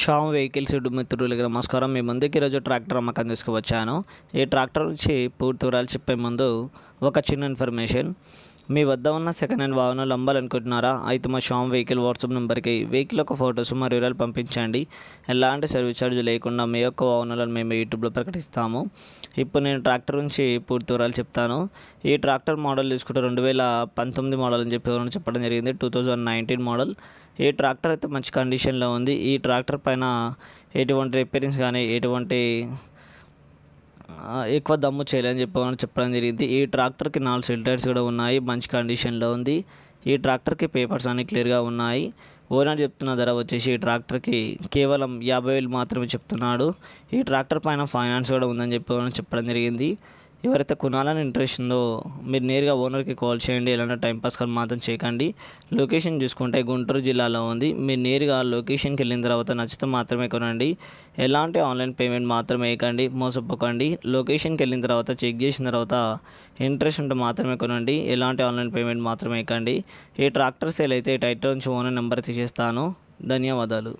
Sam vehicles మిత్రులకి నమస్కారం మీ ముందుకి ఈరోజు ట్రాక్టర్ అమ్మకం తీసుకువచ్చాను ఈ ట్రాక్టర్ నుంచి పూర్తి వివరాలు చెప్పే ముందు ఒక చిన్న ఇన్ఫర్మేషన్ మీ వద్ద ఉన్న సెకండ్ హ్యాండ్ వాహనాలు అమ్మాలనుకుంటున్నారా అయితే మా షామ్ వెహికల్ వాట్సాప్ నెంబర్కి వెహికల్ యొక్క ఫొటోస్ మరియు వివరాలు పంపించండి ఎలాంటి సర్వీస్ ఛార్జ్ లేకుండా మీ యొక్క వాహనాలను మేము యూట్యూబ్లో ప్రకటిస్తాము ఇప్పుడు నేను ట్రాక్టర్ నుంచి పూర్తి వివరాలు చెప్తాను ఈ ట్రాక్టర్ మోడల్ తీసుకుంటే రెండు వేల పంతొమ్మిది మోడల్ అని చెప్పి చెప్పడం జరిగింది టూ థౌజండ్ నైన్టీన్ మోడల్ ఈ ట్రాక్టర్ అయితే మంచి కండిషన్లో ఉంది ఈ ట్రాక్టర్ పైన ఎటువంటి రిపేరింగ్స్ కానీ ఎటువంటి ఎక్కువ దమ్ము చేయలేని చెప్పమని చెప్పడం జరిగింది ఈ ట్రాక్టర్కి నాలుగు సీల్ టైర్స్ కూడా ఉన్నాయి మంచి కండిషన్లో ఉంది ఈ ట్రాక్టర్కి పేపర్స్ అన్నీ క్లియర్గా ఉన్నాయి ఓనర్ చెప్తున్న ధర వచ్చేసి ఈ ట్రాక్టర్కి కేవలం యాభై వేలు మాత్రమే చెప్తున్నాడు ఈ ట్రాక్టర్ పైన ఫైనాన్స్ కూడా ఉందని చెప్పి చెప్పడం జరిగింది ఎవరైతే కొనాలని ఇంట్రెస్ట్ ఉందో మీరు నేరుగా ఓనర్కి కాల్ చేయండి ఎలాంటి టైంపాస్ కాల్ మాత్రం చేయకండి లొకేషన్ చూసుకుంటే గుంటూరు జిల్లాలో ఉంది మీరు నేరుగా లొకేషన్కి వెళ్ళిన తర్వాత నచ్చితే మాత్రమే కొనండి ఎలాంటి ఆన్లైన్ పేమెంట్ మాత్రమే వేయకండి మోసపోకండి లొకేషన్కి వెళ్ళిన తర్వాత చెక్ చేసిన తర్వాత ఇంట్రెస్ట్ ఉంటే మాత్రమే కొనండి ఎలాంటి ఆన్లైన్ పేమెంట్ మాత్రమే వేయకండి ఈ ట్రాక్టర్ సేల్ అయితే టైటిల్ నుంచి ఓనర్ నెంబర్ తీసేస్తాను ధన్యవాదాలు